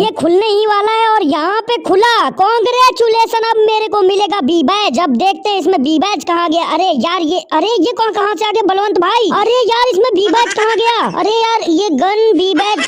ये खुलने ही वाला है और यहाँ पे खुला कॉन्ग्रेचुलेसन अब मेरे को मिलेगा बी बैज अब देखते हैं इसमें बी बैज कहाँ गया अरे यार ये अरे ये कौन कहाँ से आ गया बलवंत भाई अरे यार इसमें बी बैज कहाँ गया अरे यार ये गन बी बैज